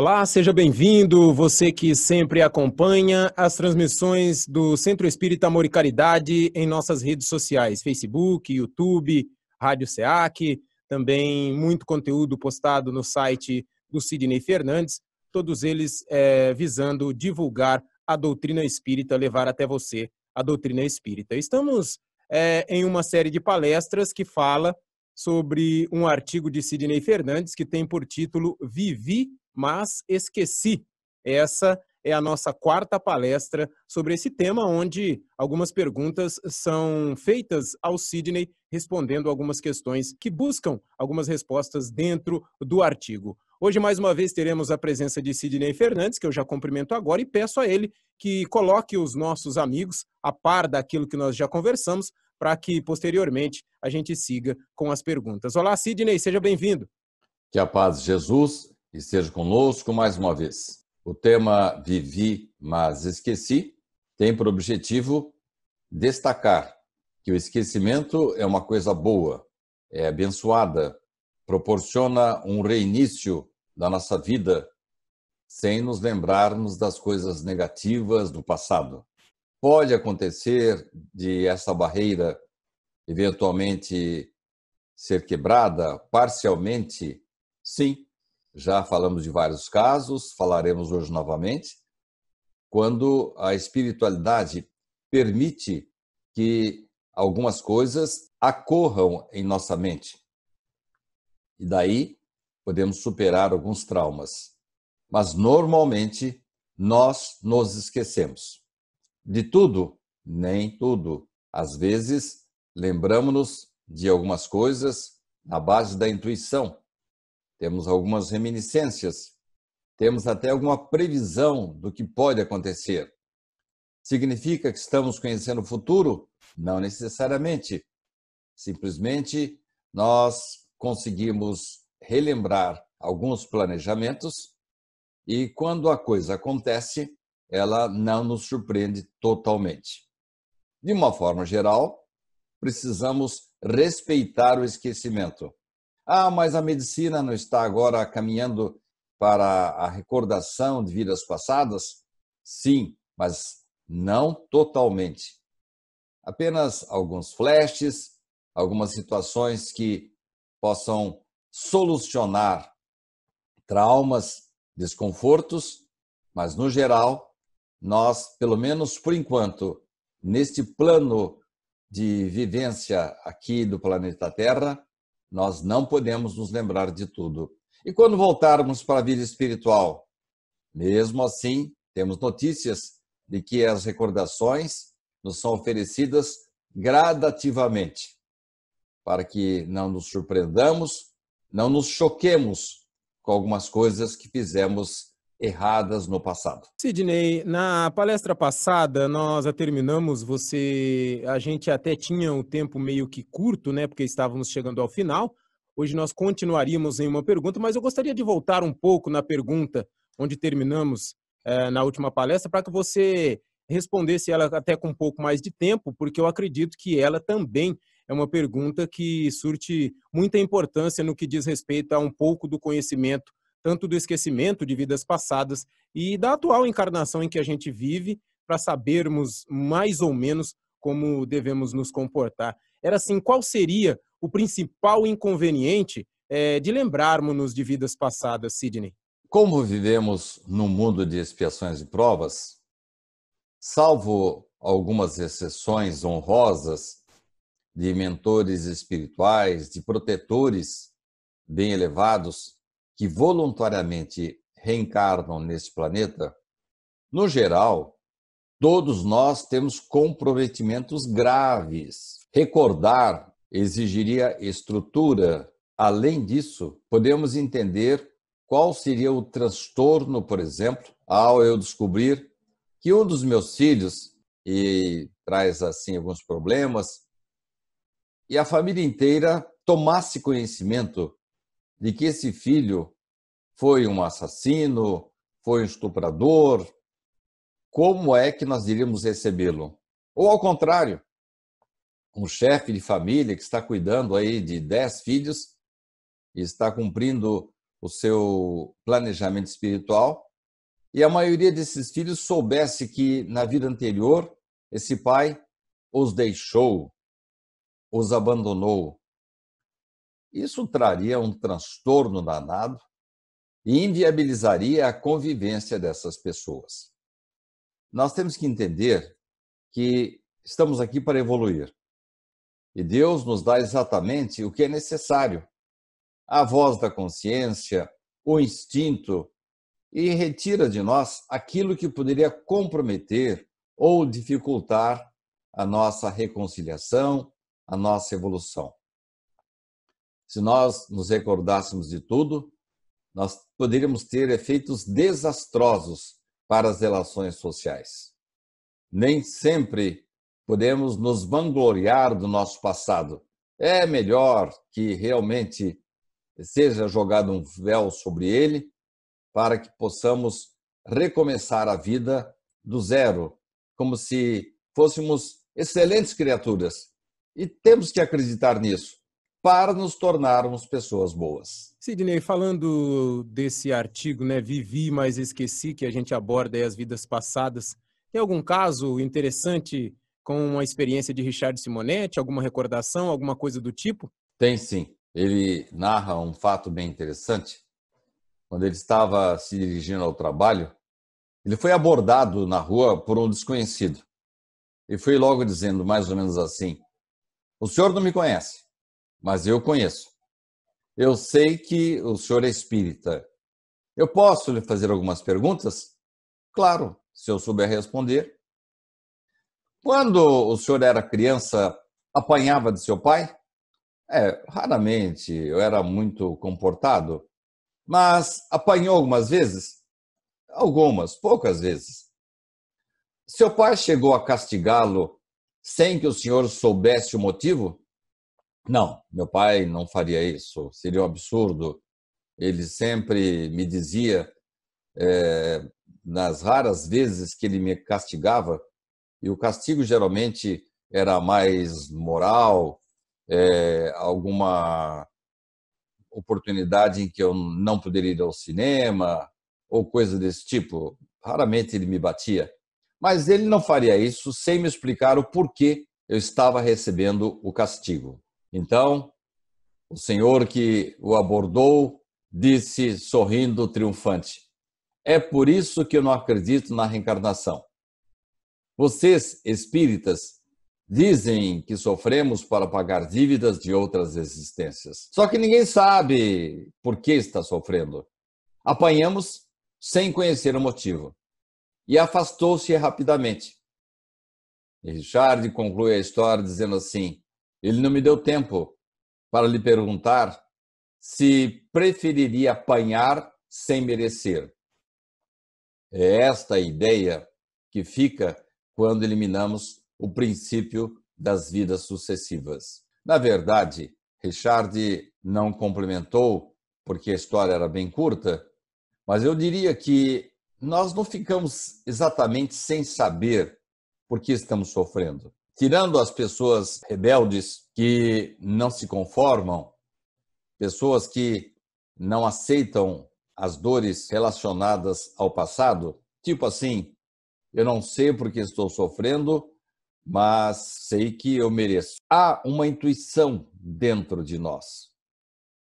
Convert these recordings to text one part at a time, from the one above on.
Olá, seja bem-vindo, você que sempre acompanha as transmissões do Centro Espírita Amor e Caridade em nossas redes sociais, Facebook, YouTube, Rádio SEAC, também muito conteúdo postado no site do Sidney Fernandes, todos eles é, visando divulgar a doutrina espírita, levar até você a doutrina espírita. Estamos é, em uma série de palestras que fala sobre um artigo de Sidney Fernandes que tem por título Vivi mas esqueci. Essa é a nossa quarta palestra sobre esse tema, onde algumas perguntas são feitas ao Sidney, respondendo algumas questões que buscam algumas respostas dentro do artigo. Hoje, mais uma vez, teremos a presença de Sidney Fernandes, que eu já cumprimento agora, e peço a ele que coloque os nossos amigos a par daquilo que nós já conversamos, para que posteriormente a gente siga com as perguntas. Olá, Sidney, seja bem-vindo. Que a paz de Jesus esteja conosco mais uma vez. O tema Vivi, mas esqueci tem por objetivo destacar que o esquecimento é uma coisa boa, é abençoada, proporciona um reinício da nossa vida sem nos lembrarmos das coisas negativas do passado. Pode acontecer de essa barreira eventualmente ser quebrada parcialmente? Sim, já falamos de vários casos, falaremos hoje novamente, quando a espiritualidade permite que algumas coisas acorram em nossa mente. E daí podemos superar alguns traumas. Mas normalmente nós nos esquecemos. De tudo? Nem tudo. Às vezes, lembramos-nos de algumas coisas na base da intuição, temos algumas reminiscências, temos até alguma previsão do que pode acontecer. Significa que estamos conhecendo o futuro? Não necessariamente. Simplesmente nós conseguimos relembrar alguns planejamentos e quando a coisa acontece, ela não nos surpreende totalmente. De uma forma geral, precisamos respeitar o esquecimento. Ah, mas a medicina não está agora caminhando para a recordação de vidas passadas? Sim, mas não totalmente. Apenas alguns flashes, algumas situações que possam solucionar traumas, desconfortos, mas no geral, nós, pelo menos por enquanto, neste plano de vivência aqui do planeta Terra, nós não podemos nos lembrar de tudo. E quando voltarmos para a vida espiritual? Mesmo assim, temos notícias de que as recordações nos são oferecidas gradativamente, para que não nos surpreendamos, não nos choquemos com algumas coisas que fizemos erradas no passado. Sidney, na palestra passada nós a terminamos, você, a gente até tinha um tempo meio que curto, né, porque estávamos chegando ao final. Hoje nós continuaríamos em uma pergunta, mas eu gostaria de voltar um pouco na pergunta onde terminamos eh, na última palestra para que você respondesse ela até com um pouco mais de tempo, porque eu acredito que ela também é uma pergunta que surte muita importância no que diz respeito a um pouco do conhecimento tanto do esquecimento de vidas passadas e da atual encarnação em que a gente vive, para sabermos mais ou menos como devemos nos comportar. Era assim, qual seria o principal inconveniente é, de lembrarmos-nos de vidas passadas, Sidney? Como vivemos num mundo de expiações e provas, salvo algumas exceções honrosas de mentores espirituais, de protetores bem elevados, que voluntariamente reencarnam neste planeta, no geral, todos nós temos comprometimentos graves. Recordar exigiria estrutura. Além disso, podemos entender qual seria o transtorno, por exemplo, ao eu descobrir que um dos meus filhos e traz assim alguns problemas e a família inteira tomasse conhecimento de que esse filho foi um assassino, foi um estuprador, como é que nós iríamos recebê-lo? Ou ao contrário, um chefe de família que está cuidando aí de dez filhos e está cumprindo o seu planejamento espiritual, e a maioria desses filhos soubesse que na vida anterior esse pai os deixou, os abandonou, isso traria um transtorno danado e inviabilizaria a convivência dessas pessoas. Nós temos que entender que estamos aqui para evoluir. E Deus nos dá exatamente o que é necessário: a voz da consciência, o instinto, e retira de nós aquilo que poderia comprometer ou dificultar a nossa reconciliação, a nossa evolução. Se nós nos recordássemos de tudo, nós poderíamos ter efeitos desastrosos para as relações sociais. Nem sempre podemos nos vangloriar do nosso passado. É melhor que realmente seja jogado um véu sobre ele para que possamos recomeçar a vida do zero, como se fôssemos excelentes criaturas. E temos que acreditar nisso para nos tornarmos pessoas boas. Sidney, falando desse artigo, né, Vivi, mas esqueci que a gente aborda aí as vidas passadas. Tem algum caso interessante com a experiência de Richard Simonetti, alguma recordação, alguma coisa do tipo? Tem sim. Ele narra um fato bem interessante. Quando ele estava se dirigindo ao trabalho, ele foi abordado na rua por um desconhecido. E foi logo dizendo mais ou menos assim: "O senhor não me conhece mas eu conheço. Eu sei que o senhor é espírita. Eu posso lhe fazer algumas perguntas? Claro, se eu souber responder. Quando o senhor era criança, apanhava de seu pai? É, raramente, eu era muito comportado. Mas apanhou algumas vezes? Algumas, poucas vezes. Seu pai chegou a castigá-lo sem que o senhor soubesse o motivo? Não, meu pai não faria isso, seria um absurdo. Ele sempre me dizia, é, nas raras vezes que ele me castigava, e o castigo geralmente era mais moral, é, alguma oportunidade em que eu não poderia ir ao cinema, ou coisa desse tipo. Raramente ele me batia. Mas ele não faria isso sem me explicar o porquê eu estava recebendo o castigo. Então, o senhor que o abordou disse, sorrindo triunfante: É por isso que eu não acredito na reencarnação. Vocês, espíritas, dizem que sofremos para pagar dívidas de outras existências. Só que ninguém sabe por que está sofrendo. Apanhamos sem conhecer o motivo. E afastou-se rapidamente. E Richard conclui a história dizendo assim: ele não me deu tempo para lhe perguntar se preferiria apanhar sem merecer. É esta a ideia que fica quando eliminamos o princípio das vidas sucessivas. Na verdade, Richard não complementou, porque a história era bem curta, mas eu diria que nós não ficamos exatamente sem saber por que estamos sofrendo tirando as pessoas rebeldes que não se conformam, pessoas que não aceitam as dores relacionadas ao passado, tipo assim, eu não sei porque estou sofrendo, mas sei que eu mereço. Há uma intuição dentro de nós,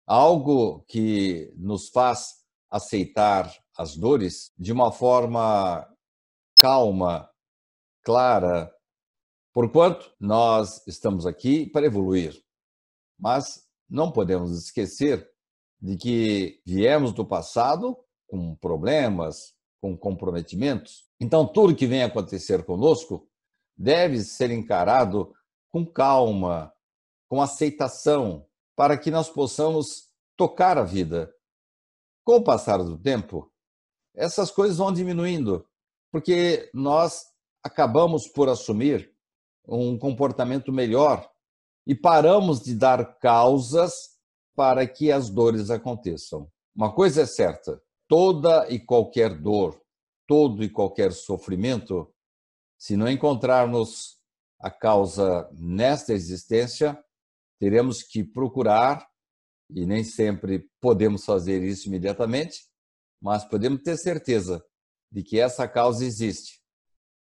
algo que nos faz aceitar as dores de uma forma calma, clara, Porquanto, nós estamos aqui para evoluir, mas não podemos esquecer de que viemos do passado com problemas, com comprometimentos. Então, tudo que vem acontecer conosco deve ser encarado com calma, com aceitação, para que nós possamos tocar a vida. Com o passar do tempo, essas coisas vão diminuindo, porque nós acabamos por assumir um comportamento melhor e paramos de dar causas para que as dores aconteçam. Uma coisa é certa: toda e qualquer dor, todo e qualquer sofrimento, se não encontrarmos a causa nesta existência, teremos que procurar, e nem sempre podemos fazer isso imediatamente, mas podemos ter certeza de que essa causa existe,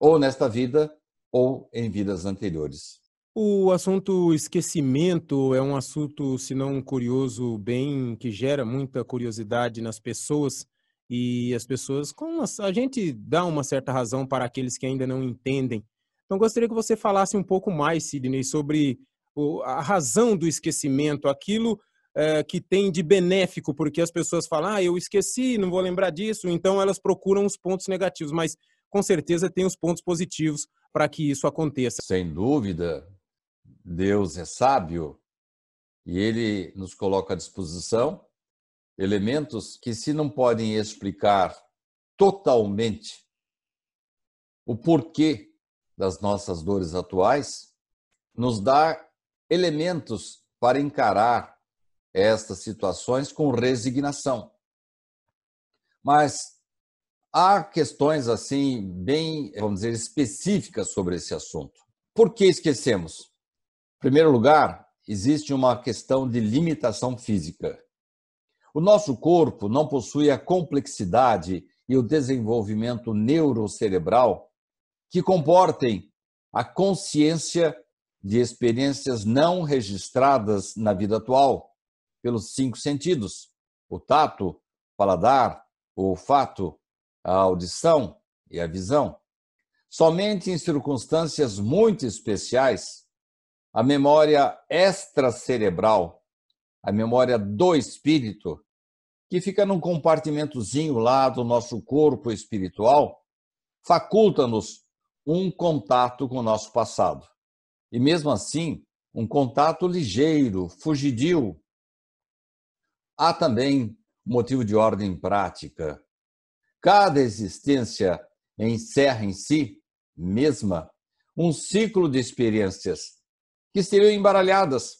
ou nesta vida, ou em vidas anteriores. O assunto esquecimento é um assunto, se não curioso, bem que gera muita curiosidade nas pessoas e as pessoas, a gente dá uma certa razão para aqueles que ainda não entendem. Então gostaria que você falasse um pouco mais, Sidney, sobre a razão do esquecimento, aquilo é, que tem de benéfico, porque as pessoas falam, ah, eu esqueci, não vou lembrar disso, então elas procuram os pontos negativos, mas com certeza tem os pontos positivos para que isso aconteça. Sem dúvida, Deus é sábio e ele nos coloca à disposição elementos que, se não podem explicar totalmente o porquê das nossas dores atuais, nos dá elementos para encarar estas situações com resignação. Mas há questões assim bem, vamos dizer, específicas sobre esse assunto. Por que esquecemos? Em primeiro lugar, existe uma questão de limitação física. O nosso corpo não possui a complexidade e o desenvolvimento neurocerebral que comportem a consciência de experiências não registradas na vida atual pelos cinco sentidos: o tato, o paladar, o olfato, a audição e a visão. Somente em circunstâncias muito especiais, a memória extracerebral, a memória do espírito, que fica num compartimentozinho lá do nosso corpo espiritual, faculta-nos um contato com o nosso passado. E mesmo assim, um contato ligeiro, fugidio. Há também motivo de ordem prática. Cada existência encerra em si mesma um ciclo de experiências que seriam embaralhadas,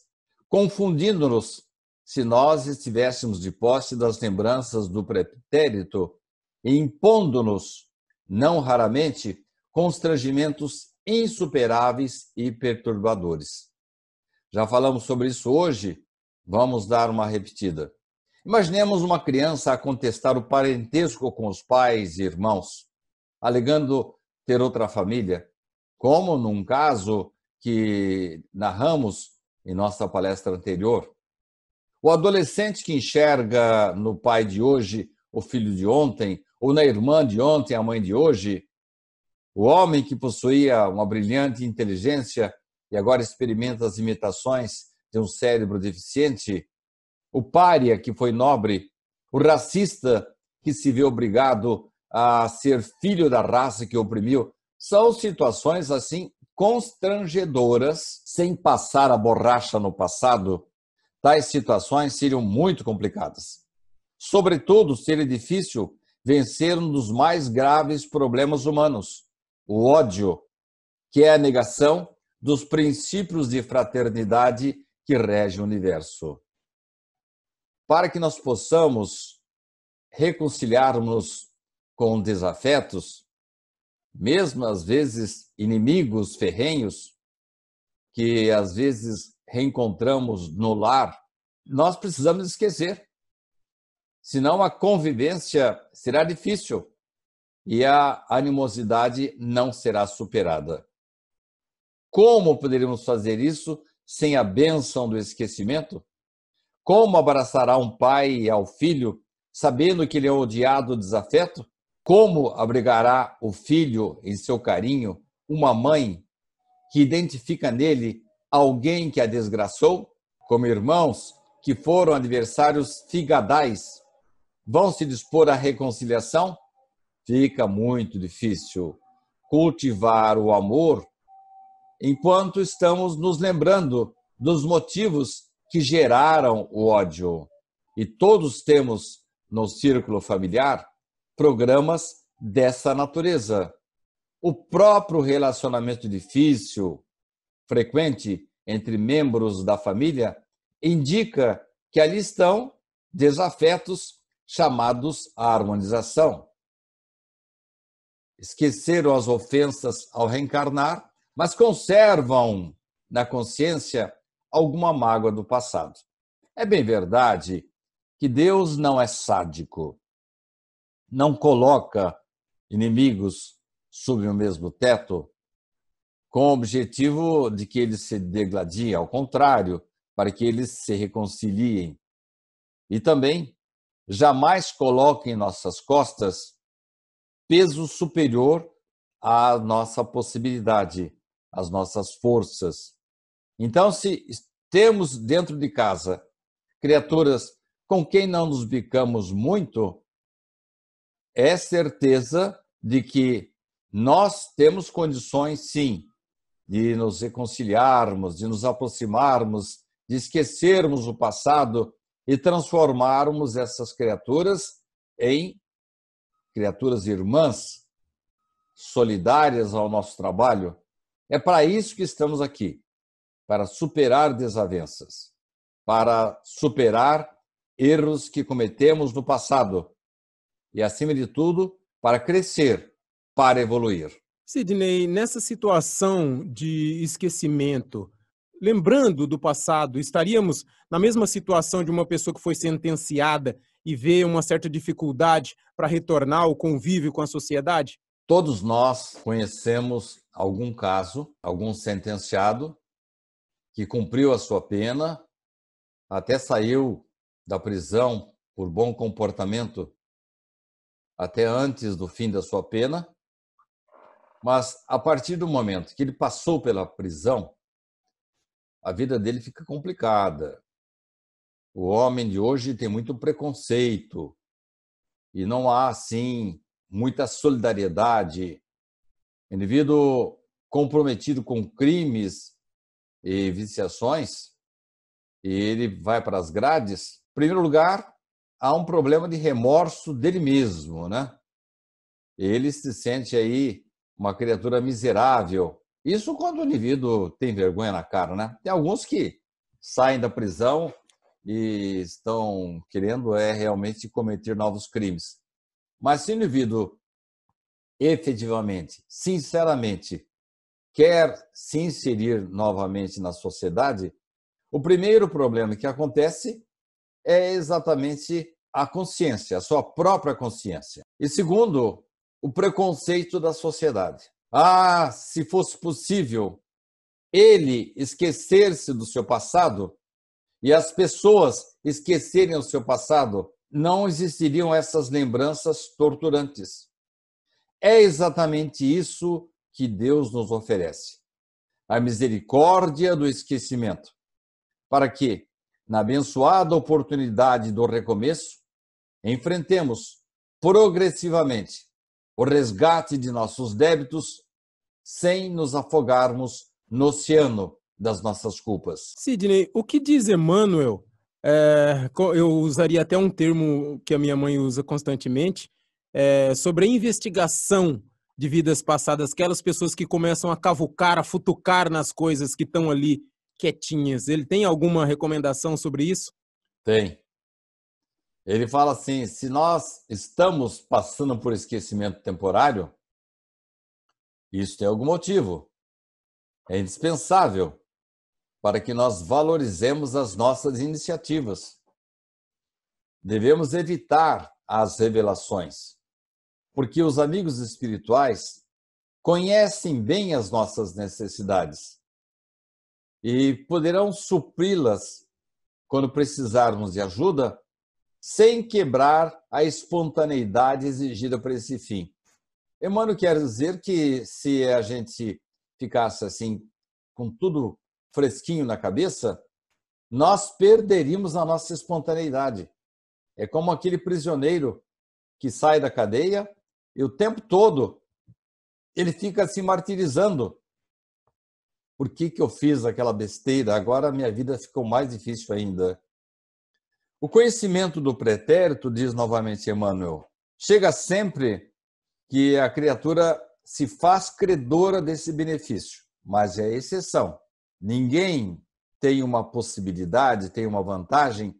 confundindo-nos se nós estivéssemos de posse das lembranças do pretérito e impondo-nos, não raramente, constrangimentos insuperáveis e perturbadores. Já falamos sobre isso hoje, vamos dar uma repetida. Imaginemos uma criança a contestar o parentesco com os pais e irmãos, alegando ter outra família, como num caso que narramos em nossa palestra anterior. O adolescente que enxerga no pai de hoje o filho de ontem, ou na irmã de ontem, a mãe de hoje, o homem que possuía uma brilhante inteligência e agora experimenta as imitações de um cérebro deficiente, o pária que foi nobre, o racista que se vê obrigado a ser filho da raça que oprimiu. São situações assim constrangedoras, sem passar a borracha no passado. Tais situações seriam muito complicadas. Sobretudo, seria difícil vencer um dos mais graves problemas humanos, o ódio, que é a negação dos princípios de fraternidade que rege o universo para que nós possamos reconciliarmos com desafetos, mesmo às vezes inimigos ferrenhos, que às vezes reencontramos no lar, nós precisamos esquecer. Senão a convivência será difícil e a animosidade não será superada. Como poderíamos fazer isso sem a bênção do esquecimento? Como abraçará um pai ao filho, sabendo que ele é odiado desafeto? Como abrigará o filho em seu carinho uma mãe que identifica nele alguém que a desgraçou? Como irmãos que foram adversários figadais vão se dispor à reconciliação? Fica muito difícil cultivar o amor enquanto estamos nos lembrando dos motivos que geraram o ódio. E todos temos no círculo familiar programas dessa natureza. O próprio relacionamento difícil, frequente entre membros da família, indica que ali estão desafetos chamados à harmonização. Esqueceram as ofensas ao reencarnar, mas conservam na consciência alguma mágoa do passado. É bem verdade que Deus não é sádico, não coloca inimigos sob o mesmo teto com o objetivo de que eles se degladiem, ao contrário, para que eles se reconciliem. E também, jamais coloque em nossas costas peso superior à nossa possibilidade, às nossas forças. Então, se temos dentro de casa criaturas com quem não nos bicamos muito, é certeza de que nós temos condições, sim, de nos reconciliarmos, de nos aproximarmos, de esquecermos o passado e transformarmos essas criaturas em criaturas irmãs, solidárias ao nosso trabalho. É para isso que estamos aqui para superar desavenças, para superar erros que cometemos no passado e, acima de tudo, para crescer, para evoluir. Sidney, nessa situação de esquecimento, lembrando do passado, estaríamos na mesma situação de uma pessoa que foi sentenciada e vê uma certa dificuldade para retornar ao convívio com a sociedade? Todos nós conhecemos algum caso, algum sentenciado que cumpriu a sua pena, até saiu da prisão por bom comportamento até antes do fim da sua pena, mas a partir do momento que ele passou pela prisão, a vida dele fica complicada. O homem de hoje tem muito preconceito e não há, assim, muita solidariedade. O indivíduo comprometido com crimes e viciações, e ele vai para as grades, em primeiro lugar, há um problema de remorso dele mesmo, né? Ele se sente aí uma criatura miserável. Isso quando o indivíduo tem vergonha na cara, né? Tem alguns que saem da prisão e estão querendo é realmente cometer novos crimes. Mas se o indivíduo efetivamente, sinceramente, quer se inserir novamente na sociedade, o primeiro problema que acontece é exatamente a consciência, a sua própria consciência. E segundo, o preconceito da sociedade. Ah, se fosse possível ele esquecer-se do seu passado e as pessoas esquecerem o seu passado, não existiriam essas lembranças torturantes. É exatamente isso que Deus nos oferece, a misericórdia do esquecimento, para que, na abençoada oportunidade do recomeço, enfrentemos progressivamente o resgate de nossos débitos sem nos afogarmos no oceano das nossas culpas. Sidney, o que diz Emmanuel? É, eu usaria até um termo que a minha mãe usa constantemente é, sobre a investigação de vidas passadas, aquelas pessoas que começam a cavucar, a futucar nas coisas que estão ali quietinhas. Ele tem alguma recomendação sobre isso? Tem. Ele fala assim: se nós estamos passando por esquecimento temporário, isso tem algum motivo. É indispensável para que nós valorizemos as nossas iniciativas. Devemos evitar as revelações porque os amigos espirituais conhecem bem as nossas necessidades e poderão supri-las quando precisarmos de ajuda, sem quebrar a espontaneidade exigida para esse fim. Emmanuel quer dizer que se a gente ficasse assim, com tudo fresquinho na cabeça, nós perderíamos a nossa espontaneidade. É como aquele prisioneiro que sai da cadeia e o tempo todo ele fica se martirizando. Por que, que eu fiz aquela besteira? Agora a minha vida ficou mais difícil ainda. O conhecimento do pretérito, diz novamente Emmanuel, chega sempre que a criatura se faz credora desse benefício, mas é exceção. Ninguém tem uma possibilidade, tem uma vantagem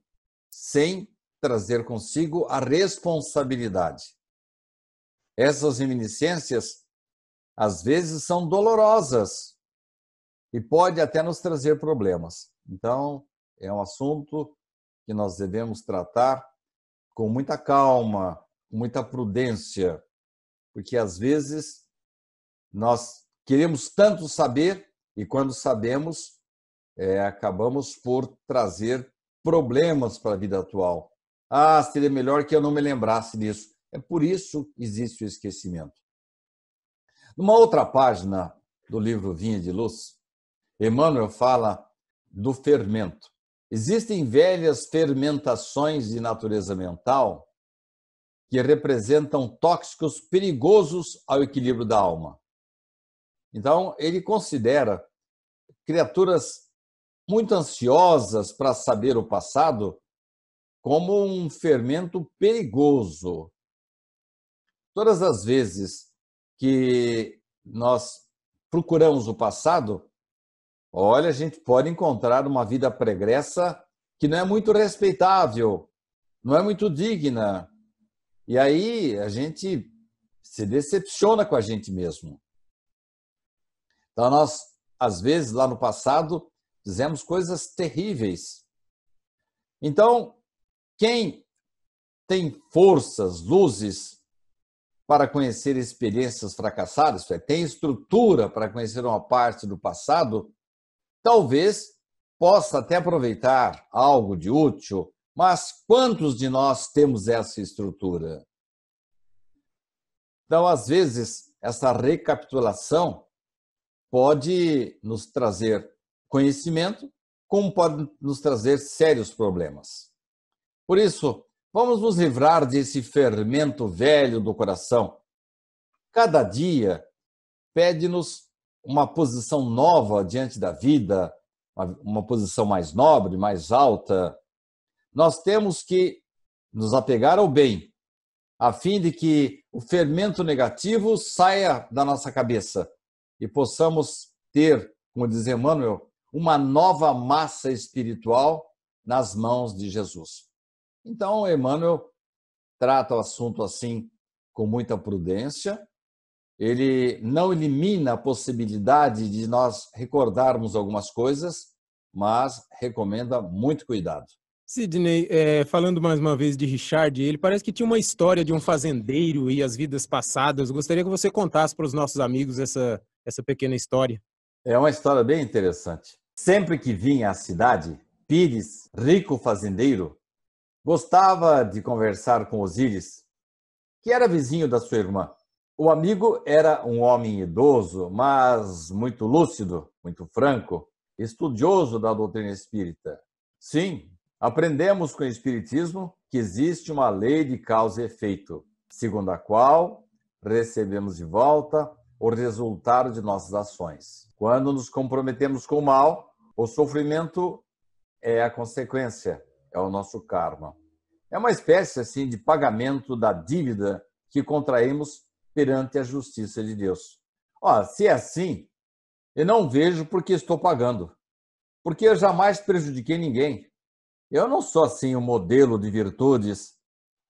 sem trazer consigo a responsabilidade. Essas reminiscências, às vezes, são dolorosas e pode até nos trazer problemas. Então, é um assunto que nós devemos tratar com muita calma, com muita prudência, porque às vezes nós queremos tanto saber e quando sabemos, é, acabamos por trazer problemas para a vida atual. Ah, seria melhor que eu não me lembrasse disso. É por isso que existe o esquecimento. Numa outra página do livro Vinha de Luz, Emmanuel fala do fermento. Existem velhas fermentações de natureza mental que representam tóxicos perigosos ao equilíbrio da alma. Então, ele considera criaturas muito ansiosas para saber o passado como um fermento perigoso Todas as vezes que nós procuramos o passado, olha, a gente pode encontrar uma vida pregressa que não é muito respeitável, não é muito digna. E aí a gente se decepciona com a gente mesmo. Então nós, às vezes, lá no passado, fizemos coisas terríveis. Então, quem tem forças, luzes para conhecer experiências fracassadas, é, tem estrutura para conhecer uma parte do passado, talvez possa até aproveitar algo de útil, mas quantos de nós temos essa estrutura? Então, às vezes, essa recapitulação pode nos trazer conhecimento, como pode nos trazer sérios problemas. Por isso, Vamos nos livrar desse fermento velho do coração. Cada dia pede-nos uma posição nova diante da vida, uma posição mais nobre, mais alta. Nós temos que nos apegar ao bem, a fim de que o fermento negativo saia da nossa cabeça e possamos ter, como diz Emmanuel, uma nova massa espiritual nas mãos de Jesus. Então, Emmanuel trata o assunto assim com muita prudência. Ele não elimina a possibilidade de nós recordarmos algumas coisas, mas recomenda muito cuidado. Sidney, é, falando mais uma vez de Richard, ele parece que tinha uma história de um fazendeiro e as vidas passadas. Gostaria que você contasse para os nossos amigos essa, essa pequena história. É uma história bem interessante. Sempre que vinha à cidade, Pires, rico fazendeiro, Gostava de conversar com Osíris, que era vizinho da sua irmã. O amigo era um homem idoso, mas muito lúcido, muito franco, estudioso da doutrina espírita. Sim, aprendemos com o Espiritismo que existe uma lei de causa e efeito, segundo a qual recebemos de volta o resultado de nossas ações. Quando nos comprometemos com o mal, o sofrimento é a consequência é o nosso karma. É uma espécie assim de pagamento da dívida que contraímos perante a justiça de Deus. Ó, se é assim, eu não vejo porque estou pagando, porque eu jamais prejudiquei ninguém. Eu não sou assim um modelo de virtudes,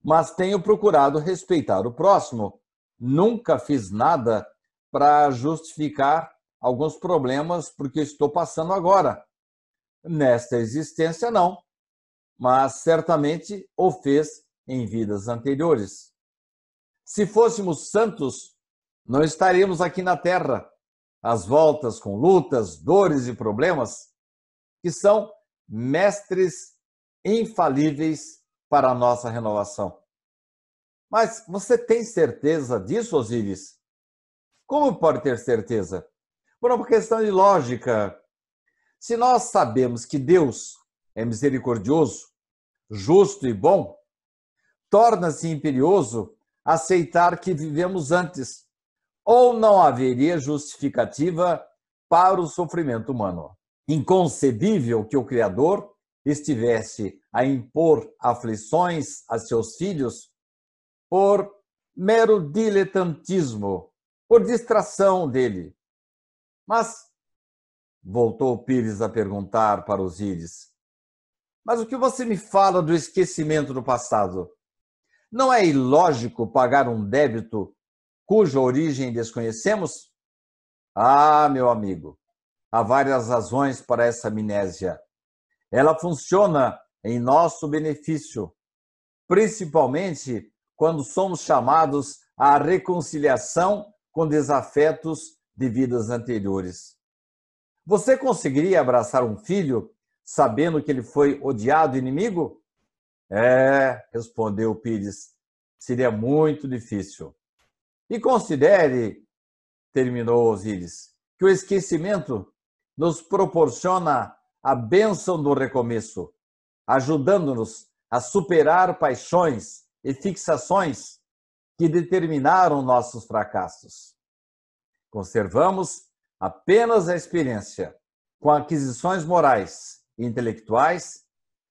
mas tenho procurado respeitar o próximo. Nunca fiz nada para justificar alguns problemas porque estou passando agora. Nesta existência, não mas certamente o fez em vidas anteriores. Se fôssemos santos, não estaríamos aqui na terra, às voltas com lutas, dores e problemas, que são mestres infalíveis para a nossa renovação. Mas você tem certeza disso, Osíris? Como pode ter certeza? Por uma questão de lógica. Se nós sabemos que Deus é misericordioso, justo e bom, torna-se imperioso aceitar que vivemos antes, ou não haveria justificativa para o sofrimento humano. Inconcebível que o Criador estivesse a impor aflições a seus filhos por mero diletantismo, por distração dele. Mas, voltou Pires a perguntar para Osíris, mas o que você me fala do esquecimento do passado? Não é ilógico pagar um débito cuja origem desconhecemos? Ah, meu amigo, há várias razões para essa amnésia. Ela funciona em nosso benefício, principalmente quando somos chamados à reconciliação com desafetos de vidas anteriores. Você conseguiria abraçar um filho sabendo que ele foi odiado, inimigo? É, respondeu Pires, seria muito difícil. E considere, terminou Osíris, que o esquecimento nos proporciona a bênção do recomeço, ajudando-nos a superar paixões e fixações que determinaram nossos fracassos. Conservamos apenas a experiência com aquisições morais intelectuais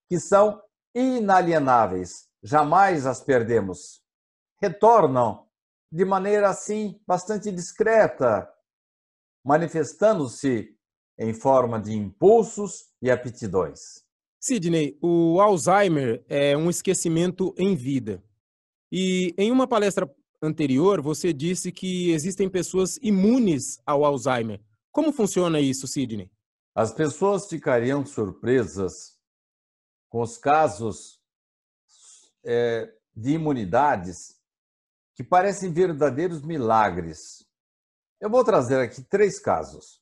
que são inalienáveis, jamais as perdemos. Retornam de maneira assim bastante discreta, manifestando-se em forma de impulsos e aptidões. Sidney, o Alzheimer é um esquecimento em vida. E em uma palestra anterior, você disse que existem pessoas imunes ao Alzheimer. Como funciona isso, Sidney? As pessoas ficariam surpresas com os casos é, de imunidades que parecem verdadeiros milagres. Eu vou trazer aqui três casos.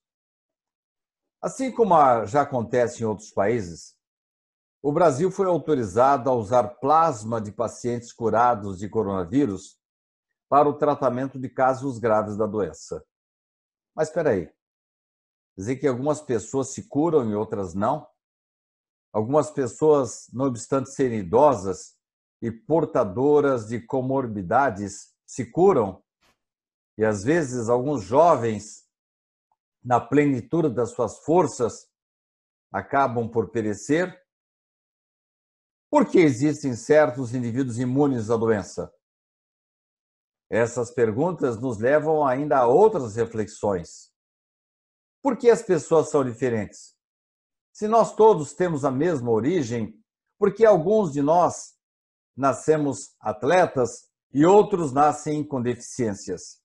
Assim como já acontece em outros países, o Brasil foi autorizado a usar plasma de pacientes curados de coronavírus para o tratamento de casos graves da doença. Mas espera aí dizer que algumas pessoas se curam e outras não. Algumas pessoas, não obstante serem idosas e portadoras de comorbidades, se curam. E às vezes, alguns jovens, na plenitude das suas forças, acabam por perecer. Por que existem certos indivíduos imunes à doença? Essas perguntas nos levam ainda a outras reflexões. Por que as pessoas são diferentes? Se nós todos temos a mesma origem, por que alguns de nós nascemos atletas e outros nascem com deficiências?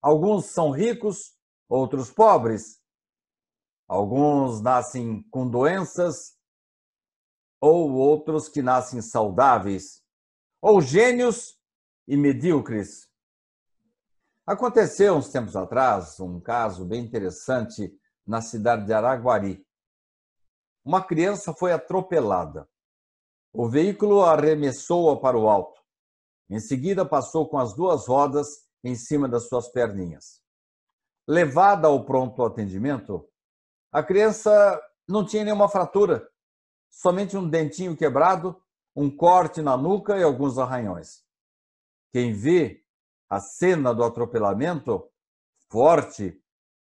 Alguns são ricos, outros pobres. Alguns nascem com doenças ou outros que nascem saudáveis, ou gênios e medíocres. Aconteceu uns tempos atrás um caso bem interessante na cidade de Araguari. Uma criança foi atropelada. O veículo arremessou-a para o alto. Em seguida, passou com as duas rodas em cima das suas perninhas. Levada ao pronto atendimento, a criança não tinha nenhuma fratura, somente um dentinho quebrado, um corte na nuca e alguns arranhões. Quem vê a cena do atropelamento forte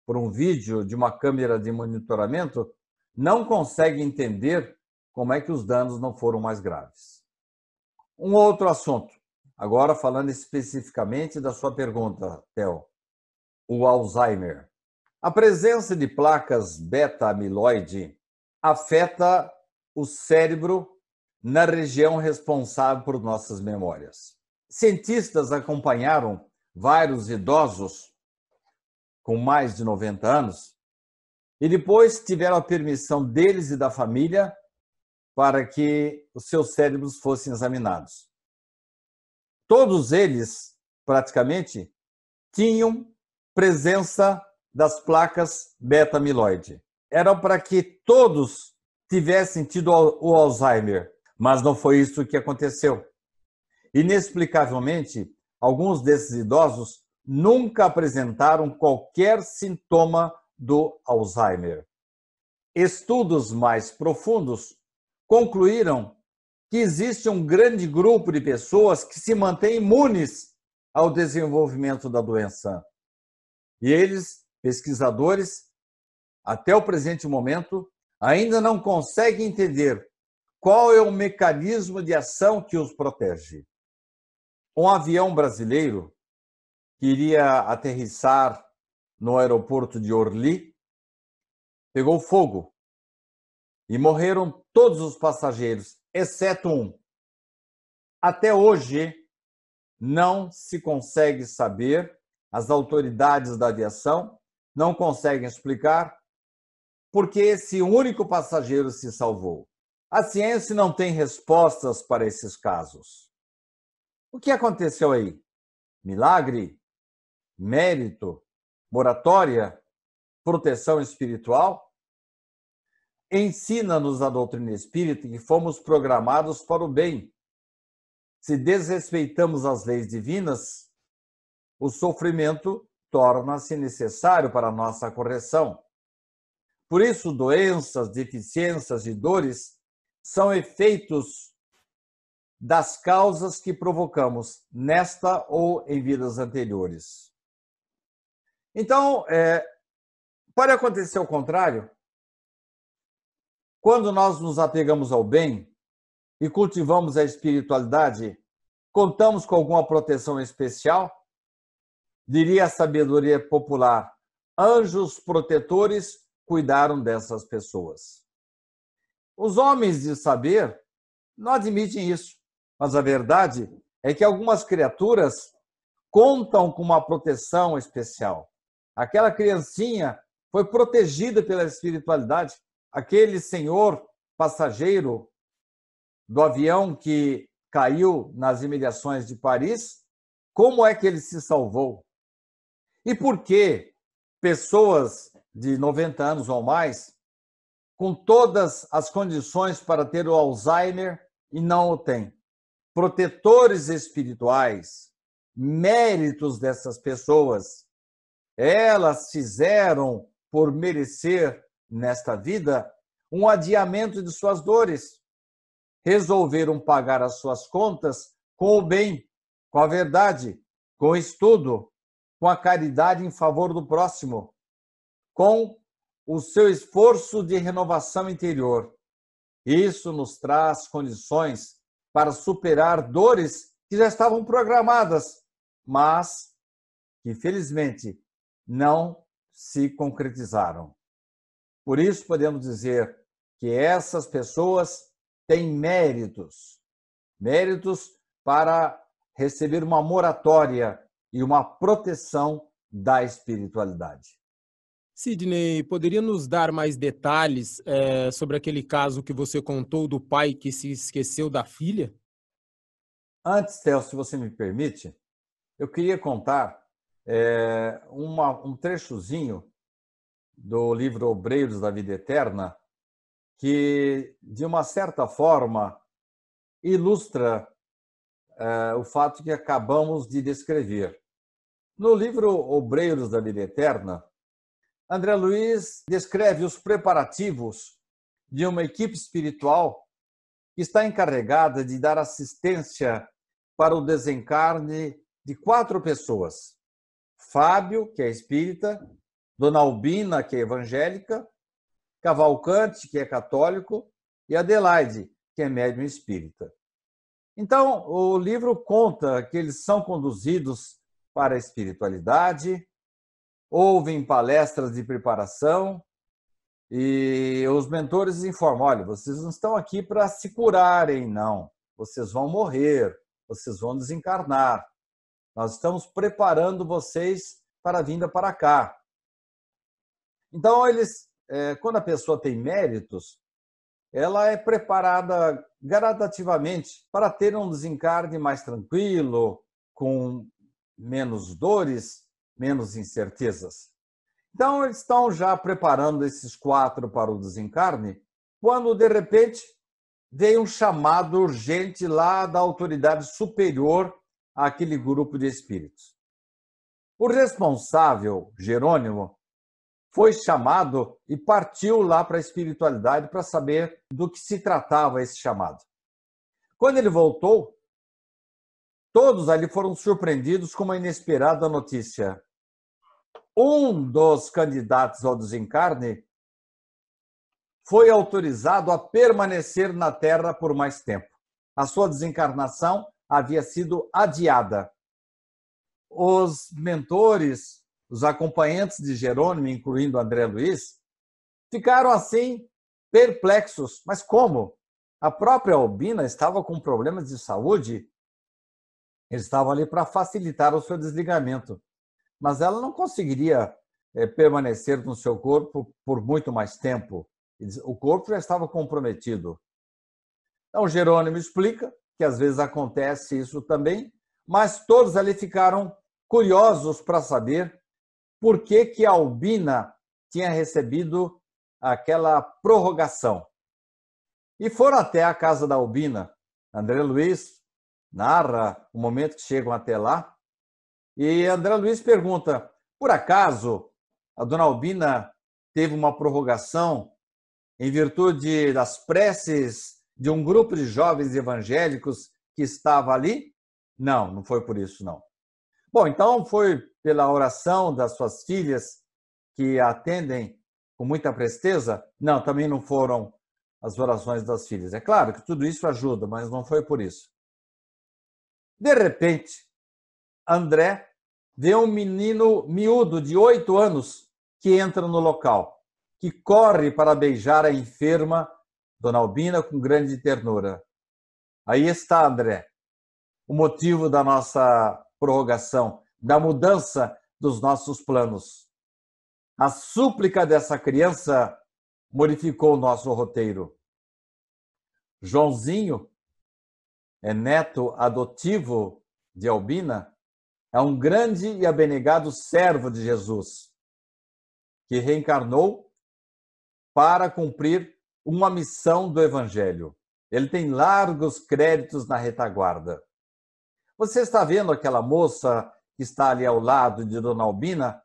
por um vídeo de uma câmera de monitoramento, não consegue entender como é que os danos não foram mais graves. Um outro assunto, agora falando especificamente da sua pergunta, Theo, o Alzheimer. A presença de placas beta-amiloide afeta o cérebro na região responsável por nossas memórias. Cientistas acompanharam vários idosos com mais de 90 anos e depois tiveram a permissão deles e da família para que os seus cérebros fossem examinados. Todos eles, praticamente, tinham presença das placas beta-amiloide. Era para que todos tivessem tido o Alzheimer, mas não foi isso que aconteceu. Inexplicavelmente, alguns desses idosos nunca apresentaram qualquer sintoma do Alzheimer. Estudos mais profundos concluíram que existe um grande grupo de pessoas que se mantém imunes ao desenvolvimento da doença. E eles, pesquisadores, até o presente momento, ainda não conseguem entender qual é o mecanismo de ação que os protege. Um avião brasileiro que iria aterrissar no aeroporto de Orly, pegou fogo e morreram todos os passageiros, exceto um. Até hoje, não se consegue saber, as autoridades da aviação não conseguem explicar porque esse único passageiro se salvou. A ciência não tem respostas para esses casos. O que aconteceu aí? Milagre? Mérito? Moratória? Proteção espiritual? Ensina-nos a doutrina espírita que fomos programados para o bem. Se desrespeitamos as leis divinas, o sofrimento torna-se necessário para nossa correção. Por isso, doenças, deficiências e dores são efeitos das causas que provocamos nesta ou em vidas anteriores. Então, é, pode acontecer o contrário. Quando nós nos apegamos ao bem e cultivamos a espiritualidade, contamos com alguma proteção especial? Diria a sabedoria popular: anjos protetores cuidaram dessas pessoas. Os homens de saber não admitem isso mas a verdade é que algumas criaturas contam com uma proteção especial. Aquela criancinha foi protegida pela espiritualidade. Aquele senhor passageiro do avião que caiu nas imediações de Paris, como é que ele se salvou? E por que pessoas de 90 anos ou mais, com todas as condições para ter o Alzheimer e não o têm? protetores espirituais, méritos dessas pessoas. Elas fizeram por merecer nesta vida um adiamento de suas dores. Resolveram pagar as suas contas com o bem, com a verdade, com o estudo, com a caridade em favor do próximo, com o seu esforço de renovação interior. Isso nos traz condições para superar dores que já estavam programadas, mas que felizmente não se concretizaram. Por isso podemos dizer que essas pessoas têm méritos, méritos para receber uma moratória e uma proteção da espiritualidade. Sidney, poderia nos dar mais detalhes é, sobre aquele caso que você contou do pai que se esqueceu da filha? Antes, Théo, se você me permite, eu queria contar é, uma, um trechozinho do livro Obreiros da Vida Eterna, que, de uma certa forma, ilustra é, o fato que acabamos de descrever. No livro Obreiros da Vida Eterna, André Luiz descreve os preparativos de uma equipe espiritual que está encarregada de dar assistência para o desencarne de quatro pessoas: Fábio, que é espírita, Dona Albina, que é evangélica, Cavalcante, que é católico, e Adelaide, que é médium espírita. Então, o livro conta que eles são conduzidos para a espiritualidade, ouvem palestras de preparação e os mentores informam: olha, vocês não estão aqui para se curarem, não. Vocês vão morrer, vocês vão desencarnar. Nós estamos preparando vocês para a vinda para cá. Então, eles, eh, quando a pessoa tem méritos, ela é preparada gradativamente para ter um desencarne mais tranquilo, com menos dores menos incertezas. Então, eles estão já preparando esses quatro para o desencarne, quando de repente veio um chamado urgente lá da autoridade superior àquele grupo de espíritos. O responsável, Jerônimo, foi chamado e partiu lá para a espiritualidade para saber do que se tratava esse chamado. Quando ele voltou, todos ali foram surpreendidos com uma inesperada notícia um dos candidatos ao desencarne foi autorizado a permanecer na Terra por mais tempo. A sua desencarnação havia sido adiada. Os mentores, os acompanhantes de Jerônimo, incluindo André Luiz, ficaram assim perplexos. Mas como? A própria Albina estava com problemas de saúde. Ele estava ali para facilitar o seu desligamento mas ela não conseguiria eh, permanecer no seu corpo por muito mais tempo. O corpo já estava comprometido. Então, Jerônimo explica que às vezes acontece isso também, mas todos ali ficaram curiosos para saber por que, que a Albina tinha recebido aquela prorrogação. E foram até a casa da Albina. André Luiz narra o momento que chegam até lá e André Luiz pergunta: por acaso a dona Albina teve uma prorrogação em virtude das preces de um grupo de jovens evangélicos que estava ali? Não, não foi por isso, não. Bom, então foi pela oração das suas filhas que atendem com muita presteza? Não, também não foram as orações das filhas. É claro que tudo isso ajuda, mas não foi por isso. De repente, André vê um menino miúdo de oito anos que entra no local, que corre para beijar a enferma Dona Albina com grande ternura. Aí está, André, o motivo da nossa prorrogação, da mudança dos nossos planos. A súplica dessa criança modificou o nosso roteiro. Joãozinho é neto adotivo de Albina é um grande e abnegado servo de Jesus, que reencarnou para cumprir uma missão do Evangelho. Ele tem largos créditos na retaguarda. Você está vendo aquela moça que está ali ao lado de Dona Albina?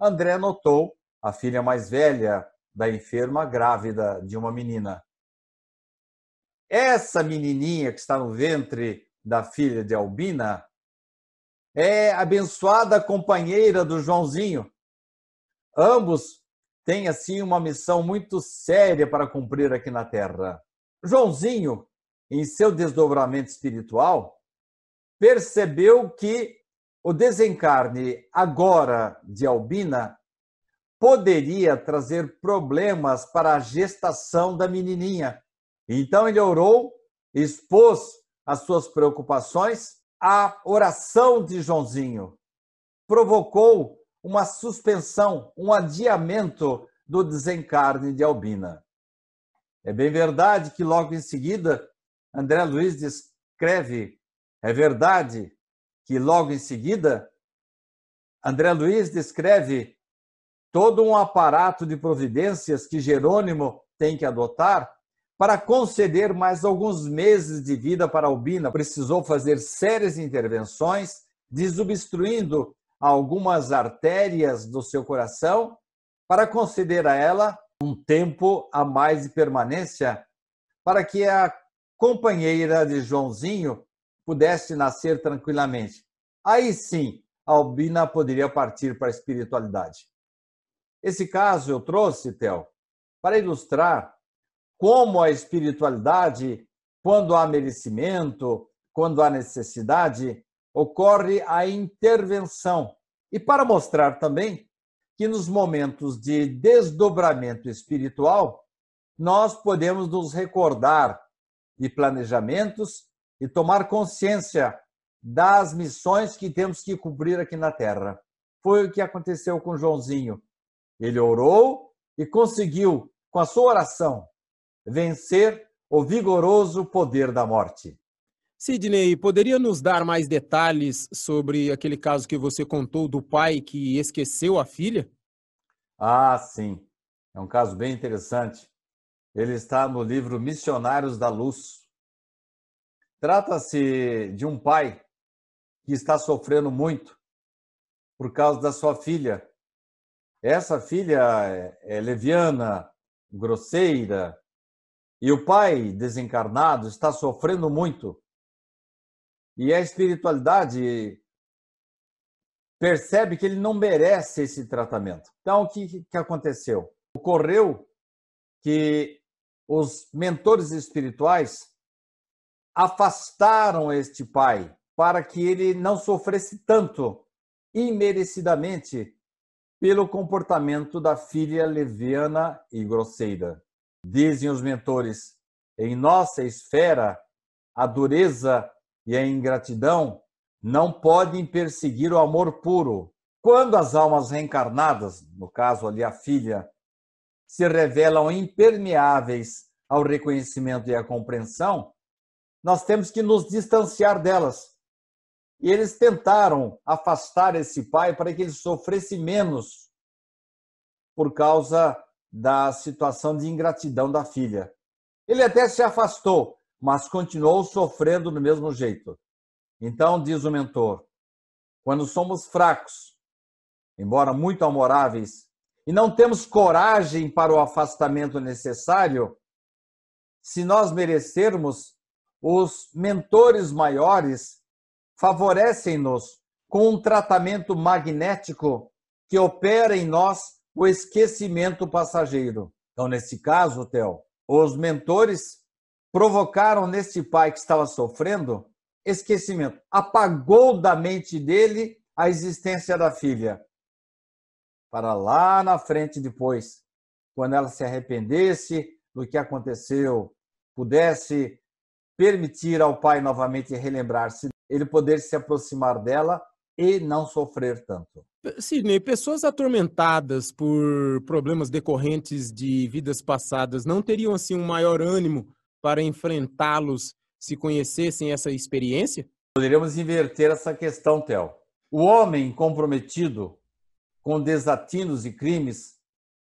André notou a filha mais velha da enferma grávida de uma menina. Essa menininha que está no ventre da filha de Albina é abençoada companheira do Joãozinho. Ambos têm, assim, uma missão muito séria para cumprir aqui na Terra. Joãozinho, em seu desdobramento espiritual, percebeu que o desencarne agora de Albina poderia trazer problemas para a gestação da menininha. Então ele orou, expôs as suas preocupações a oração de Joãozinho provocou uma suspensão, um adiamento do desencarne de Albina. É bem verdade que logo em seguida André Luiz descreve, é verdade que logo em seguida André Luiz descreve todo um aparato de providências que Jerônimo tem que adotar para conceder mais alguns meses de vida para Albina, precisou fazer sérias intervenções, desobstruindo algumas artérias do seu coração, para conceder a ela um tempo a mais de permanência, para que a companheira de Joãozinho pudesse nascer tranquilamente. Aí sim, Albina poderia partir para a espiritualidade. Esse caso eu trouxe, Théo, para ilustrar como a espiritualidade, quando há merecimento, quando há necessidade, ocorre a intervenção. E para mostrar também que nos momentos de desdobramento espiritual, nós podemos nos recordar de planejamentos e tomar consciência das missões que temos que cumprir aqui na Terra. Foi o que aconteceu com Joãozinho. Ele orou e conseguiu, com a sua oração, vencer o vigoroso poder da morte. Sidney, poderia nos dar mais detalhes sobre aquele caso que você contou do pai que esqueceu a filha? Ah, sim. É um caso bem interessante. Ele está no livro Missionários da Luz. Trata-se de um pai que está sofrendo muito por causa da sua filha. Essa filha é, é leviana, grosseira, e o pai desencarnado está sofrendo muito. E a espiritualidade percebe que ele não merece esse tratamento. Então, o que, que aconteceu? Ocorreu que os mentores espirituais afastaram este pai para que ele não sofresse tanto, imerecidamente, pelo comportamento da filha leviana e grosseira. Dizem os mentores, em nossa esfera, a dureza e a ingratidão não podem perseguir o amor puro. Quando as almas reencarnadas, no caso ali a filha, se revelam impermeáveis ao reconhecimento e à compreensão, nós temos que nos distanciar delas. E eles tentaram afastar esse pai para que ele sofresse menos por causa da situação de ingratidão da filha. Ele até se afastou, mas continuou sofrendo do mesmo jeito. Então, diz o mentor, quando somos fracos, embora muito amoráveis, e não temos coragem para o afastamento necessário, se nós merecermos, os mentores maiores favorecem-nos com um tratamento magnético que opera em nós o esquecimento passageiro. Então, nesse caso, Theo, os mentores provocaram neste pai que estava sofrendo esquecimento. Apagou da mente dele a existência da filha. Para lá na frente depois, quando ela se arrependesse do que aconteceu, pudesse permitir ao pai novamente relembrar-se, ele poder se aproximar dela e não sofrer tanto. Sidney, pessoas atormentadas por problemas decorrentes de vidas passadas não teriam assim um maior ânimo para enfrentá-los se conhecessem essa experiência? Poderíamos inverter essa questão, Theo. O homem comprometido com desatinos e crimes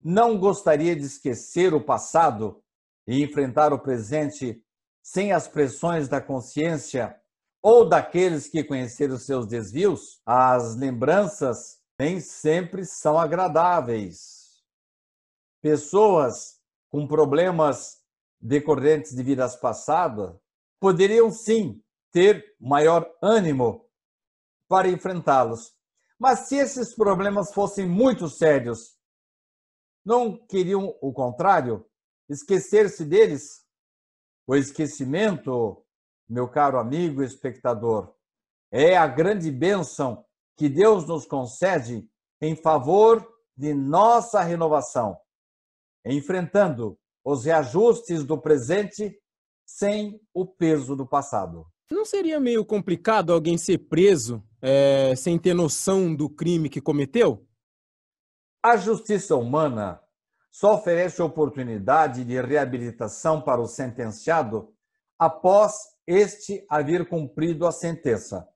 não gostaria de esquecer o passado e enfrentar o presente sem as pressões da consciência ou daqueles que conheceram seus desvios, as lembranças nem sempre são agradáveis. Pessoas com problemas decorrentes de vidas passadas poderiam sim ter maior ânimo para enfrentá-los. Mas se esses problemas fossem muito sérios, não queriam o contrário, esquecer-se deles? O esquecimento meu caro amigo espectador, é a grande bênção que Deus nos concede em favor de nossa renovação, enfrentando os reajustes do presente sem o peso do passado. Não seria meio complicado alguém ser preso é, sem ter noção do crime que cometeu? A justiça humana só oferece oportunidade de reabilitação para o sentenciado após este haver cumprido a sentença.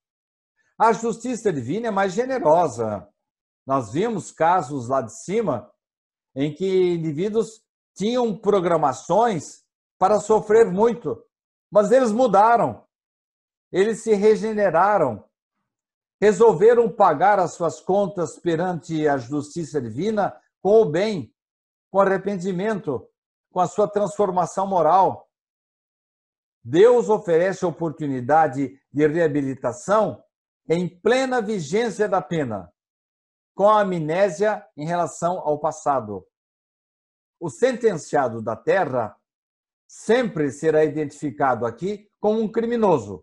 A justiça divina é mais generosa. Nós vimos casos lá de cima em que indivíduos tinham programações para sofrer muito, mas eles mudaram. Eles se regeneraram, resolveram pagar as suas contas perante a justiça divina com o bem, com arrependimento, com a sua transformação moral. Deus oferece oportunidade de reabilitação em plena vigência da pena, com a amnésia em relação ao passado. O sentenciado da terra sempre será identificado aqui como um criminoso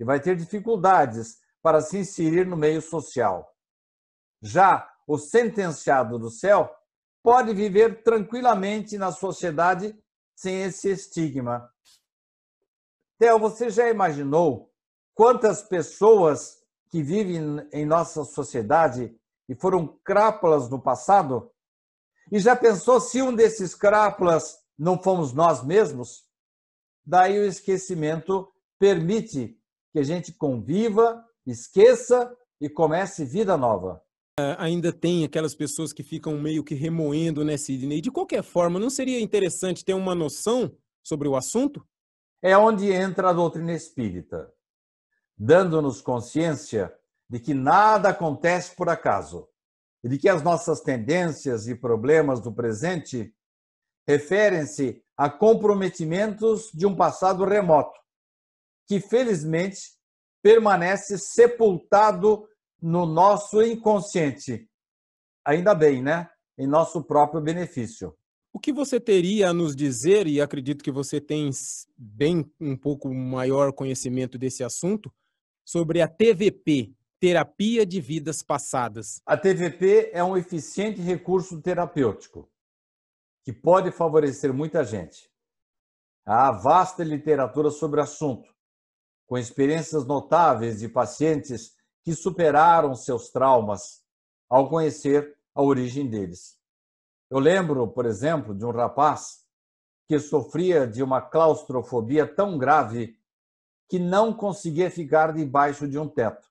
e vai ter dificuldades para se inserir no meio social. Já o sentenciado do céu pode viver tranquilamente na sociedade sem esse estigma Theo, você já imaginou quantas pessoas que vivem em nossa sociedade e foram crápulas no passado? E já pensou se um desses crápulas não fomos nós mesmos? Daí o esquecimento permite que a gente conviva, esqueça e comece vida nova. É, ainda tem aquelas pessoas que ficam meio que remoendo, né, Sidney? De qualquer forma, não seria interessante ter uma noção sobre o assunto? É onde entra a doutrina espírita, dando-nos consciência de que nada acontece por acaso e de que as nossas tendências e problemas do presente referem-se a comprometimentos de um passado remoto, que felizmente permanece sepultado no nosso inconsciente. Ainda bem, né? Em nosso próprio benefício. O que você teria a nos dizer, e acredito que você tem bem um pouco maior conhecimento desse assunto, sobre a TVP, Terapia de Vidas Passadas? A TVP é um eficiente recurso terapêutico que pode favorecer muita gente. Há vasta literatura sobre o assunto, com experiências notáveis de pacientes que superaram seus traumas ao conhecer a origem deles. Eu lembro, por exemplo, de um rapaz que sofria de uma claustrofobia tão grave que não conseguia ficar debaixo de um teto.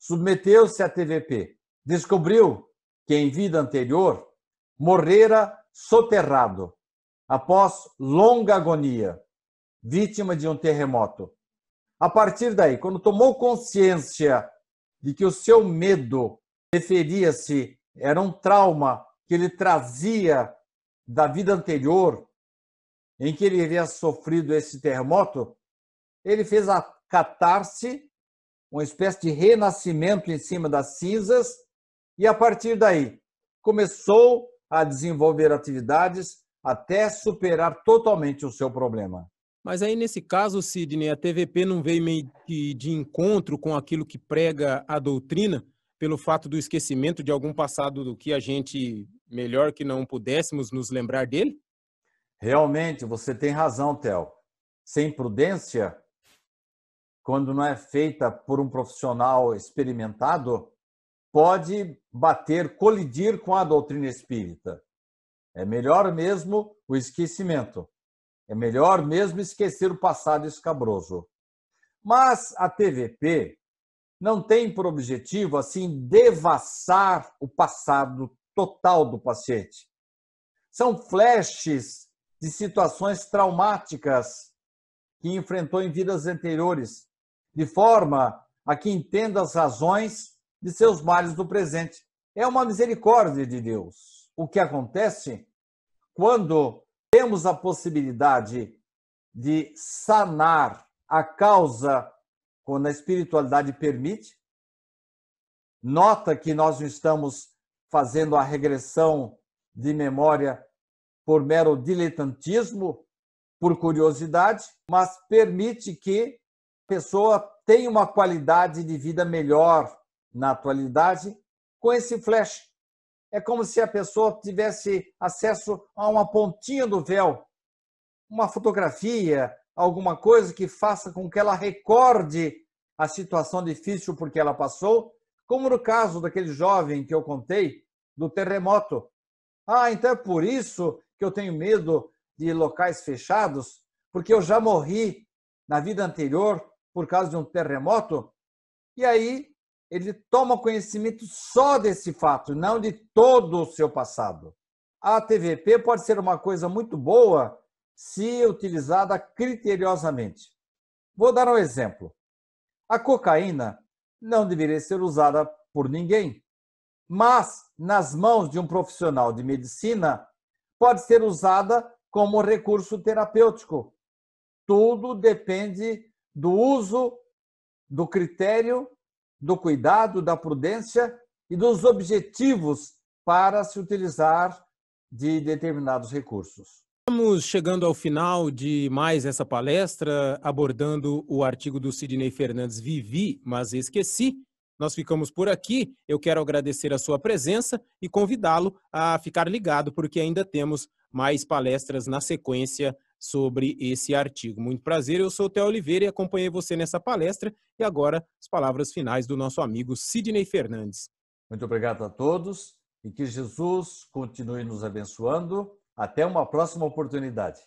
Submeteu-se à TVP. Descobriu que em vida anterior morrera soterrado após longa agonia, vítima de um terremoto. A partir daí, quando tomou consciência de que o seu medo referia-se, era um trauma que ele trazia da vida anterior, em que ele havia sofrido esse terremoto, ele fez a catarse, uma espécie de renascimento em cima das cinzas, e a partir daí começou a desenvolver atividades até superar totalmente o seu problema. Mas aí, nesse caso, Sidney, a TVP não veio meio de, de encontro com aquilo que prega a doutrina, pelo fato do esquecimento de algum passado do que a gente melhor que não pudéssemos nos lembrar dele? Realmente, você tem razão, Theo. Sem prudência, quando não é feita por um profissional experimentado, pode bater, colidir com a doutrina espírita. É melhor mesmo o esquecimento. É melhor mesmo esquecer o passado escabroso. Mas a TVP não tem por objetivo assim devassar o passado total do paciente. São flashes de situações traumáticas que enfrentou em vidas anteriores, de forma a que entenda as razões de seus males do presente. É uma misericórdia de Deus. O que acontece quando temos a possibilidade de sanar a causa quando a espiritualidade permite. Nota que nós não estamos fazendo a regressão de memória por mero diletantismo, por curiosidade, mas permite que a pessoa tenha uma qualidade de vida melhor na atualidade com esse flash. É como se a pessoa tivesse acesso a uma pontinha do véu, uma fotografia, alguma coisa que faça com que ela recorde a situação difícil por que ela passou, como no caso daquele jovem que eu contei do terremoto. Ah, então é por isso que eu tenho medo de locais fechados, porque eu já morri na vida anterior por causa de um terremoto. E aí ele toma conhecimento só desse fato, não de todo o seu passado. A TVP pode ser uma coisa muito boa se utilizada criteriosamente. Vou dar um exemplo. A cocaína não deveria ser usada por ninguém, mas nas mãos de um profissional de medicina pode ser usada como recurso terapêutico. Tudo depende do uso, do critério, do cuidado, da prudência e dos objetivos para se utilizar de determinados recursos. Estamos chegando ao final de mais essa palestra, abordando o artigo do Sidney Fernandes Vivi, mas esqueci. Nós ficamos por aqui. Eu quero agradecer a sua presença e convidá-lo a ficar ligado, porque ainda temos mais palestras na sequência sobre esse artigo. Muito prazer, eu sou o Theo Oliveira e acompanhei você nessa palestra. E agora, as palavras finais do nosso amigo Sidney Fernandes. Muito obrigado a todos e que Jesus continue nos abençoando até uma próxima oportunidade.